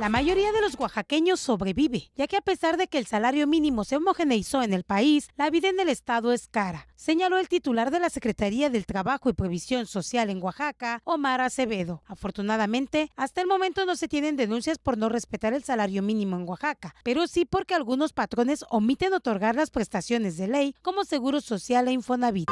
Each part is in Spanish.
La mayoría de los oaxaqueños sobrevive, ya que a pesar de que el salario mínimo se homogeneizó en el país, la vida en el estado es cara, señaló el titular de la Secretaría del Trabajo y Previsión Social en Oaxaca, Omar Acevedo. Afortunadamente, hasta el momento no se tienen denuncias por no respetar el salario mínimo en Oaxaca, pero sí porque algunos patrones omiten otorgar las prestaciones de ley como Seguro Social e Infonavit.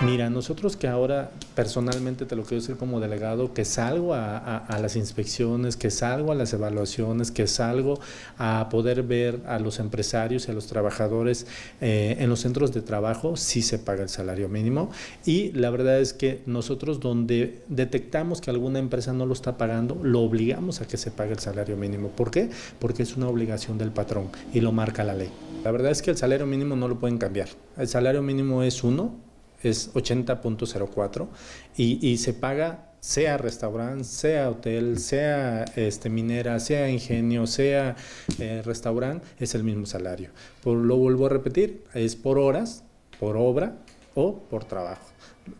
Mira, nosotros que ahora personalmente te lo quiero decir como delegado, que salgo a, las inspecciones, que salgo a las evaluaciones, que salgo a poder ver a los empresarios y a los trabajadores eh, en los centros de trabajo, sí se paga el salario mínimo. Y la verdad es que nosotros donde detectamos que alguna empresa no lo está pagando, lo obligamos a que se pague el salario mínimo. ¿Por qué? Porque es una obligación del patrón y lo marca la ley. La verdad es que el salario mínimo no lo pueden cambiar. El salario mínimo es uno es 80.04 y, y se paga sea restaurante, sea hotel, sea este, minera, sea ingenio, sea eh, restaurante, es el mismo salario. Por, lo vuelvo a repetir, es por horas, por obra, o por trabajo.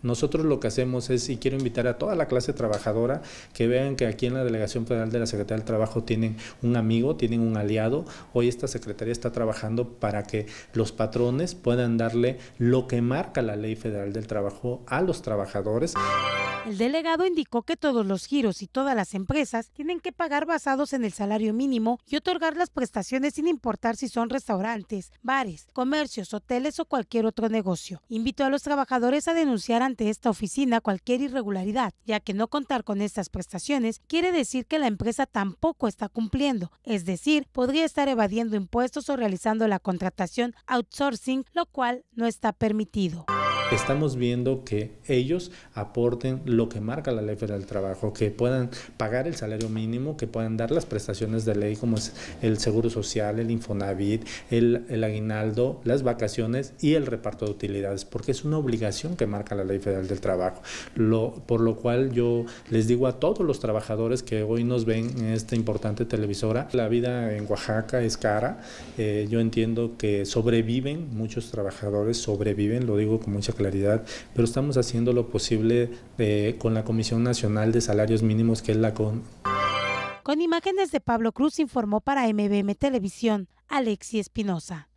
Nosotros lo que hacemos es, y quiero invitar a toda la clase trabajadora, que vean que aquí en la Delegación Federal de la Secretaría del Trabajo tienen un amigo, tienen un aliado. Hoy esta Secretaría está trabajando para que los patrones puedan darle lo que marca la Ley Federal del Trabajo a los trabajadores. El delegado indicó que todos los giros y todas las empresas tienen que pagar basados en el salario mínimo y otorgar las prestaciones sin importar si son restaurantes, bares, comercios, hoteles o cualquier otro negocio. Invitó a los trabajadores a denunciar ante esta oficina cualquier irregularidad, ya que no contar con estas prestaciones quiere decir que la empresa tampoco está cumpliendo, es decir, podría estar evadiendo impuestos o realizando la contratación outsourcing, lo cual no está permitido estamos viendo que ellos aporten lo que marca la ley federal del trabajo, que puedan pagar el salario mínimo, que puedan dar las prestaciones de ley como es el seguro social, el Infonavit, el, aguinaldo, las vacaciones y el reparto de utilidades, porque es una obligación que marca la ley federal del trabajo. Lo, por lo cual yo les digo a todos los trabajadores que hoy nos ven en esta importante televisora, la vida en Oaxaca es cara, eh, yo entiendo que sobreviven, muchos trabajadores sobreviven, lo digo con mucha claridad claridad, pero estamos haciendo lo posible eh, con la Comisión Nacional de Salarios Mínimos, que es la CON. Con imágenes de Pablo Cruz informó para MBM Televisión, Alexi Espinosa.